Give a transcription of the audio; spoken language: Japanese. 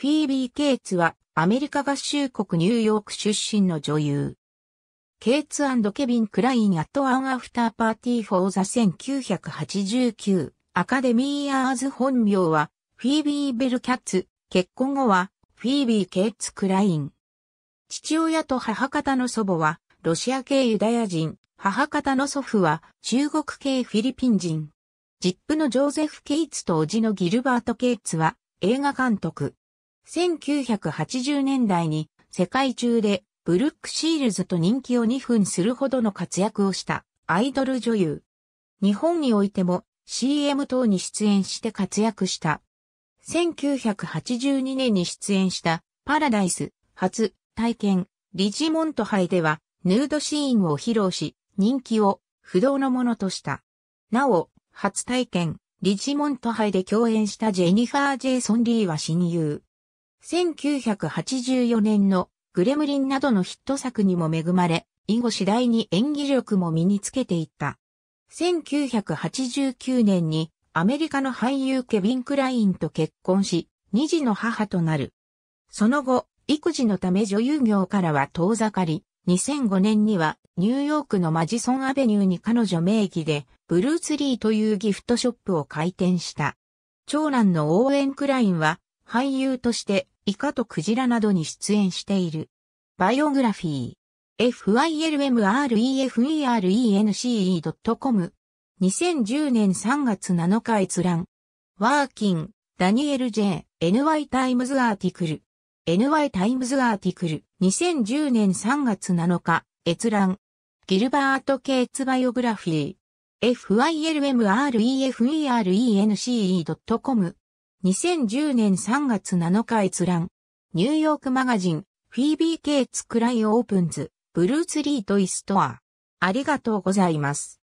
フィービー・ケイツはアメリカ合衆国ニューヨーク出身の女優。ケイツケビン・クライン・アット・アン・アフター・パーティー・フォー・ザ・1989アカデミー・アーズ本名はフィービー・ベル・キャッツ。結婚後はフィービー・ケイツ・クライン。父親と母方の祖母はロシア系ユダヤ人、母方の祖父は中国系フィリピン人。ジップのジョーゼフ・ケイツと叔父のギルバート・ケイツは映画監督、1980年代に世界中でブルック・シールズと人気を2分するほどの活躍をしたアイドル女優。日本においても CM 等に出演して活躍した。1982年に出演したパラダイス初体験リジモント杯ではヌードシーンを披露し人気を不動のものとした。なお、初体験リジモント杯で共演したジェニファー・ジェイソン・リーは親友。1984年のグレムリンなどのヒット作にも恵まれ、以後次第に演技力も身につけていった。1989年にアメリカの俳優ケビン・クラインと結婚し、二児の母となる。その後、育児のため女優業からは遠ざかり、2005年にはニューヨークのマジソンアベニューに彼女名義でブルーツリーというギフトショップを開店した。長男のオーエン・クラインは俳優としてイカとクジラなどに出演している。バイオグラフィー。f y l m r e f e r n e c e c o m 2010年3月7日閲覧。ワーキン、ダニエル・ J、NY タイムズアーティクル。NY タイムズアーティクル。2010年3月7日閲覧。ギルバート・ケイツ・バイオグラフィー。f y l m r e f e r n e c e c o m 2010年3月7日閲覧。ニューヨークマガジン、フィービー・ケイツ・クライ・オープンズ、ブルース・リート・イストア。ありがとうございます。